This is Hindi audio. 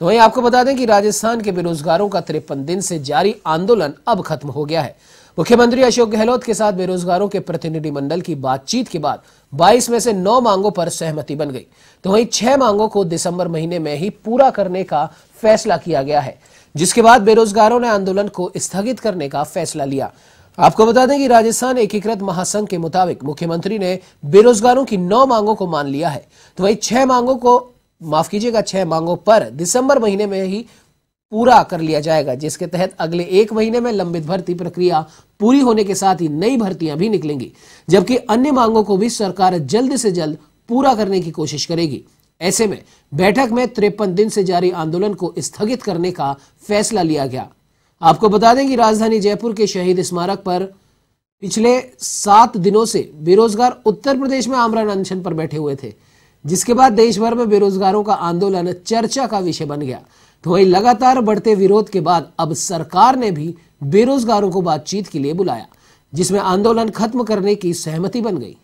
तो वहीं आपको बता दें कि राजस्थान के बेरोजगारों का तिरपन दिन से जारी आंदोलन अब खत्म हो गया है मुख्यमंत्री अशोक गहलोत के साथ बेरोजगारों के प्रतिनिधिमंडल की बातचीत के बाद 22 में से 9 मांगों पर सहमति बन गई तो वहीं 6 मांगों को दिसंबर महीने में ही पूरा करने का फैसला किया गया है जिसके बाद बेरोजगारों ने आंदोलन को स्थगित करने का फैसला लिया आपको बता दें कि राजस्थान एकीकृत महासंघ के मुताबिक मुख्यमंत्री ने बेरोजगारों की नौ मांगों को मान लिया है तो वही छह मांगों को माफ कीजिएगा छह मांगों पर दिसंबर महीने में ही पूरा कर लिया जाएगा जिसके तहत अगले एक महीने में लंबित भर्ती प्रक्रिया पूरी होने के साथ ही नई भर्तियां भी निकलेंगी जबकि अन्य मांगों को भी सरकार जल्द से जल्द पूरा करने की कोशिश करेगी ऐसे में बैठक में तिरपन दिन से जारी आंदोलन को स्थगित करने का फैसला लिया गया आपको बता दें कि राजधानी जयपुर के शहीद स्मारक पर पिछले सात दिनों से बेरोजगार उत्तर प्रदेश में आमरण अनशन पर बैठे हुए थे जिसके बाद देश भर में बेरोजगारों का आंदोलन चर्चा का विषय बन गया तो वही लगातार बढ़ते विरोध के बाद अब सरकार ने भी बेरोजगारों को बातचीत के लिए बुलाया जिसमें आंदोलन खत्म करने की सहमति बन गई